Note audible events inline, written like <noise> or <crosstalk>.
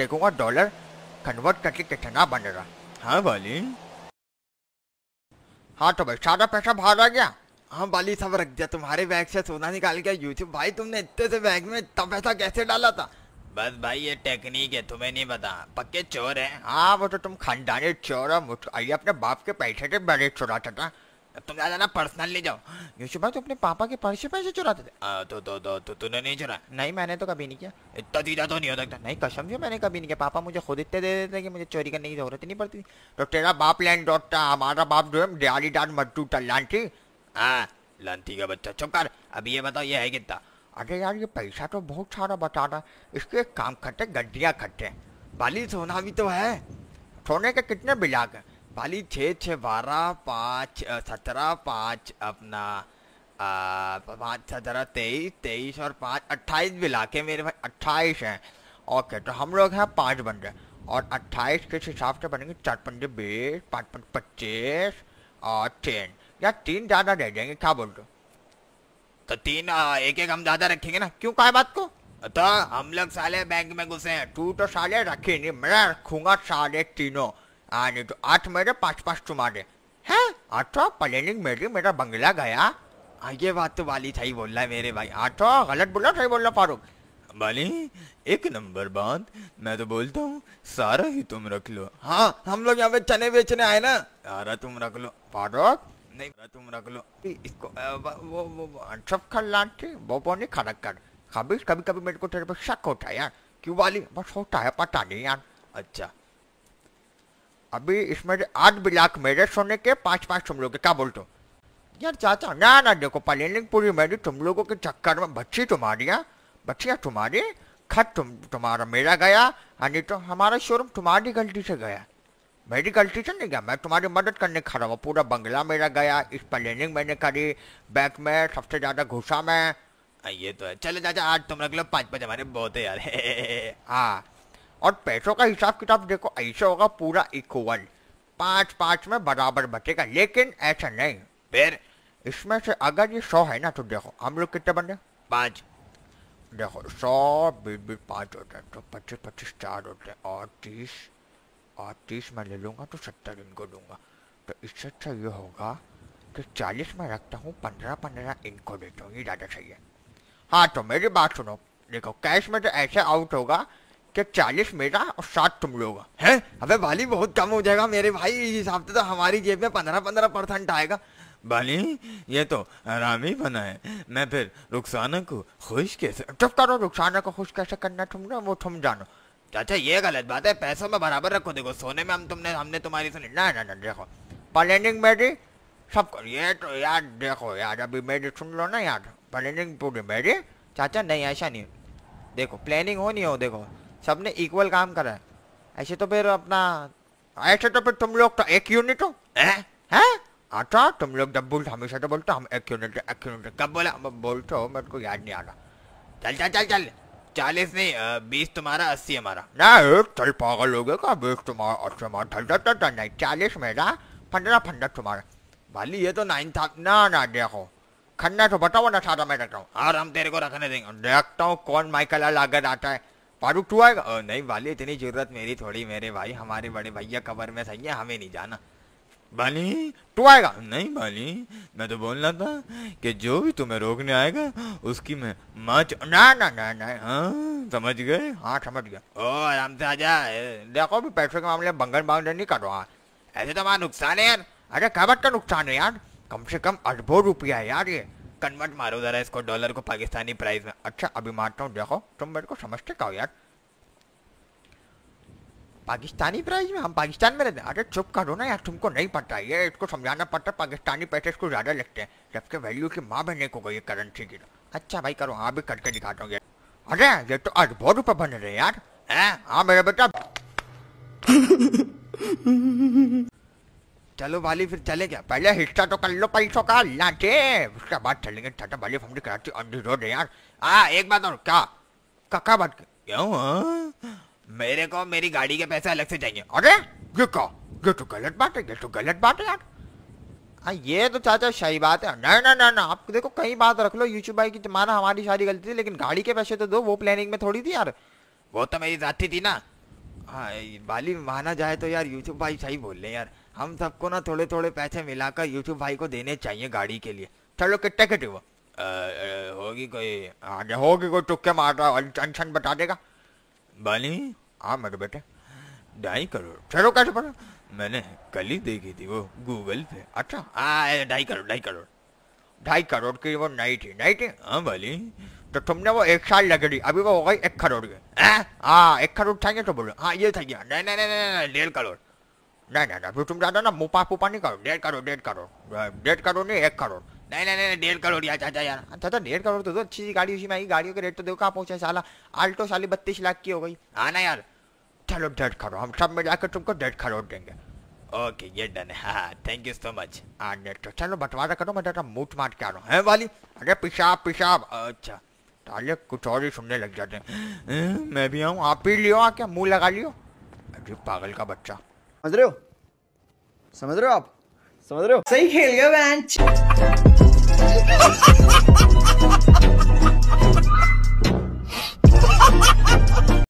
देखूंगा dollar convert करके कितना बन रहा हाँ वाली हाँ तो भाई सारा पैसा बाहर आ गया हाँ बाली सब रख दिया तुम्हारे बैग से सोना निकाल गया यूट्यूब भाई तुमने इतने से बैग में इतना पैसा कैसे डाला था बस भाई ये टेक्निक है तुम्हें नहीं पता पक्के चोर है हाँ वो तो तुम खानदानी चोर हो मुझे अपने बाप के पैसे के बड़े चोरा था तुम ज्यादा ना पर्सनल ले जाओ यशु भाई तो अपने पापा के पर्स से पैसे चुराते थे आ, तो तो तो तो तूने नहीं चुरा नहीं मैंने तो कभी नहीं किया इतना दीदा तो नहीं हो सकता नहीं कसम जो मैंने कभी नहीं किया पापा मुझे खुद इतने दे देते कि मुझे चोरी करने की जरूरत नहीं पड़ती तो तेरा बाप लैंड डॉट हमारा बाप जो है डाली डाट मट्टू टल्लांटी हाँ लांती का बच्चा चुप कर अभी ये बताओ ये है कितना अरे यार ये पैसा तो बहुत सारा बता रहा है इसके काम खट्टे गड्डिया खट्टे बाली सोना भी तो है सोने के कितने बिलाक हैं वाली छः छः बारह पाँच सत्रह पाँच अपना पाँच सत्रह तेईस तेईस और पाँच अट्ठाईस भी लाके मेरे भाई अट्ठाईस हैं ओके तो हम लोग हैं पाँच बन रहे और अट्ठाईस के हिसाब से बनेंगे चार पंच बीस पाँच पंच पच्चीस और तीन या तीन ज़्यादा दे जाएंगे क्या बोल रहे तो तीन एक एक हम ज़्यादा रखेंगे ना क्यों कहा बात को तो हम लोग साले बैंक में घुसे हैं टू तो साले रखे नहीं मैं रखूँगा साले तीनों आने तो आठ मेरे पाँच पाँच तुम आगे है आठो प्लेनिंग मेरी मेरा बंगला गया ये बात तो वाली था ही बोल रहा है मेरे भाई आठो गलत बोला सही बोल रहा फारूक बाली एक नंबर बात मैं तो बोलता हूँ सारा ही तुम रख लो हाँ हम लोग यहाँ पे चने बेचने आए ना सारा तुम रख लो फारूक नहीं तुम रख लो इसको वो वो, सब खा लाठी वो पौने खड़क कर कभी कभी कभी मेरे को तेरे पे शक होता है यार क्यों वाली बस होता है पता नहीं यार अच्छा अभी इसमें आठ भी मेरे सोने के पांच पांच तुम लोग क्या बोलते हो यार चाचा ना ना देखो पलेनिंग पूरी मेरी तुम लोगों के चक्कर में बच्ची तुम्हारी हाँ? बच्चियाँ तुम्हारी खत तुम तुम्हारा मेरा गया यानी हाँ, तो हमारा शोरूम तुम्हारी गलती से गया मेरी गलती से नहीं गया मैं तुम्हारी मदद करने खड़ा हुआ पूरा बंगला मेरा गया इस पर लेनिंग मैंने करी बैंक में सबसे ज़्यादा घुसा मैं हाँ, ये तो है चले चाचा आज तुम रख लो पाँच पाँच हमारे बहुत है यार <laughs> हाँ और पैसों का हिसाब किताब देखो ऐसे होगा पूरा इक्वल पाँच पाँच में बराबर बचेगा लेकिन ऐसा नहीं फिर इसमें से अगर ये सौ है ना तो देखो हम लोग कितने बने पाँच देखो सौ बीस बीस पाँच होते हैं तो पच्चीस पच्चीस चार होते हैं और तीस और तीस मैं ले लूँगा तो सत्तर इनको दूंगा तो इससे अच्छा ये होगा कि चालीस में रखता हूँ पंद्रह पंद्रह इनको देता हूँ ये ज़्यादा सही है हाँ तो मेरी बात सुनो देखो कैश में तो ऐसे आउट होगा के चालीस मेरा और साठ तुम लोग है अबे बाली बहुत कम हो जाएगा मेरे भाई इस हिसाब से तो हमारी जेब में पंद्रह पंद्रह परसेंट आएगा बाली ये तो आराम ही बना है मैं फिर रुखसाना को खुश कैसे चुप करो रुखसाना को खुश कैसे करना तुम ना वो तुम जानो चाचा ये गलत बात है पैसों में बराबर रखो देखो सोने में हम तुमने हमने तुम्हारी सुनी ना ना ना देखो प्लानिंग मेरी सब कर ये तो यार देखो यार अभी मेरी सुन लो ना यार प्लानिंग पूरी मेरी चाचा नहीं ऐसा नहीं देखो प्लानिंग हो नहीं हो देखो सबने इक्वल काम करा है ऐसे तो फिर अपना ऐसे तो फिर तुम लोग तो एक यूनिट हो हैं अच्छा तुम लोग जब बोलते हमेशा तो बोलते हम एक यूनिट एक यूनिट कब बोला बोलते हो मेरे को याद नहीं आ रहा चल चल चल चल चालीस नहीं बीस तुम्हारा अस्सी हमारा ना एक चल पागल हो गया बीस तुम्हारा अस्सी हमारा चल चल चल नहीं चालीस मेरा पंद्रह पंद्रह तुम्हारा भाली ये तो नाइन था ना ना देखो खन्ना तो बताओ ना सारा मैं रखता हूँ और हम तेरे को रखने देंगे देखता हूँ कौन माइकल अल आता है फारूक टू आएगा ओ, नहीं वाली इतनी जरूरत मेरी थोड़ी मेरे भाई हमारे बड़े भैया कबर में सही है हमें नहीं जाना बाली टू आएगा नहीं बाली मैं तो बोल रहा था कि जो भी तुम्हें रोकने आएगा उसकी मैं मच ना ना ना ना हाँ समझ गए हाँ समझ गए ओ आराम से आ जाए देखो भी पैसे के मामले में बंगन बाउंडर नहीं करो यार ऐसे तो हमारा नुकसान है यार अरे कबर का नुकसान है यार कम से कम अरबों रुपया है यार ये कन्वर्ट मारो ज़रा इसको डॉलर को पाकिस्तानी प्राइस में अच्छा अभी मारता हूँ देखो तुम मेरे को समझते कहो यार पाकिस्तानी प्राइस में हम पाकिस्तान में रहते हैं अरे चुप करो ना यार तुमको नहीं पता ये इसको समझाना पड़ता है पाकिस्तानी पैसे इसको ज़्यादा लगते हैं जबकि वैल्यू की माँ बहने को गई करेंसी की अच्छा भाई करो हाँ भी करके दिखाता हूँ अरे ये तो आज बहुत रुपये बन रहे यार हाँ मेरा बेटा चलो भाली फिर चले क्या पहले हिस्सा तो कर लो पैसों का लाटे उसके बाद चलेंगे टाटा भाली family Karachi on the road यार आ एक बात और क्या कका बात क्यों हाँ? मेरे को मेरी गाड़ी के पैसे अलग से चाहिए अरे ये क्या ये तो गलत बात है ये तो गलत बात है यार हाँ ये तो चाचा सही बात है ना ना ना ना आप देखो कई बात रख लो यूट्यूब भाई की तुम्हारा हमारी सारी गलती थी लेकिन गाड़ी के पैसे तो दो वो प्लानिंग में थोड़ी थी यार वो तो मेरी जाती थी ना हाँ बाली माना जाए तो यार यूट्यूब भाई सही बोल रहे यार हम सबको ना थोड़े थोड़े पैसे मिलाकर यूसुफ भाई को देने चाहिए गाड़ी के लिए चलो कितने कटे वो होगी कोई आगे हाँ होगी कोई टुक्के और टेंशन बता देगा बनी हाँ मेरे बेटे ढाई करोड़ चलो कैसे पड़ा मैंने कल ही देखी थी वो गूगल पे अच्छा हाँ ढाई करोड़ ढाई करोड़ ढाई करोड़ की वो नई थी नई थी हाँ बाली तो तुमने वो एक साल लग रही अभी वो हो गई एक करोड़ के हाँ एक करोड़ चाहिए तो बोलो हाँ ये था नहीं नहीं नहीं नहीं डेढ़ करोड़ नहीं नहीं नहीं तुम ज़्यादा ना मुँह पुपा नहीं करो डेढ़ करोड़ डेढ़ करोड़ डेढ़ करोड़ नहीं एक करोड़ नहीं नहीं नहीं डेढ़ करोड़ यार चाचा यार चाचा डेढ़ करोड़ तो, दो अच्छी सी गाड़ी उसी में आई गाड़ियों के रेट तो देखो कहाँ पहुँचा साला आल्टो साली बत्तीस लाख की हो गई हाँ ना यार चलो डेढ़ करोड़ हम सब में जाकर तुमको डेढ़ करोड़ देंगे ओके ये डन है हाँ थैंक यू सो मच हाँ नेट तो चलो बंटवारा करो मैं डाटा मूट मार के आ रहा हूँ है वाली अरे पेशाब पेशाब अच्छा ताले कुछ और ही सुनने लग जाते हैं मैं भी आऊँ आप ही लियो आके मुँह लगा लियो अरे पागल का बच्चा समझ रहे हो समझ रहे हो आप समझ रहे हो सही खेल गया